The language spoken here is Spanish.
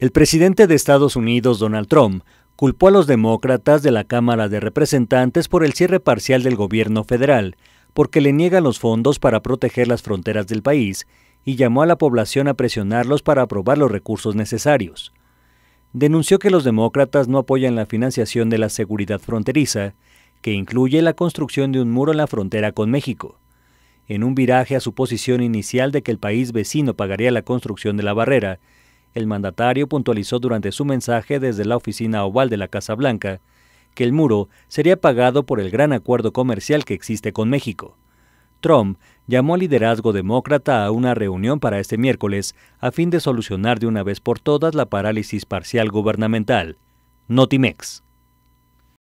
El presidente de Estados Unidos, Donald Trump, culpó a los demócratas de la Cámara de Representantes por el cierre parcial del gobierno federal, porque le niegan los fondos para proteger las fronteras del país y llamó a la población a presionarlos para aprobar los recursos necesarios. Denunció que los demócratas no apoyan la financiación de la seguridad fronteriza, que incluye la construcción de un muro en la frontera con México. En un viraje a su posición inicial de que el país vecino pagaría la construcción de la barrera, el mandatario puntualizó durante su mensaje desde la oficina oval de la Casa Blanca que el muro sería pagado por el gran acuerdo comercial que existe con México. Trump llamó al liderazgo demócrata a una reunión para este miércoles a fin de solucionar de una vez por todas la parálisis parcial gubernamental. Notimex.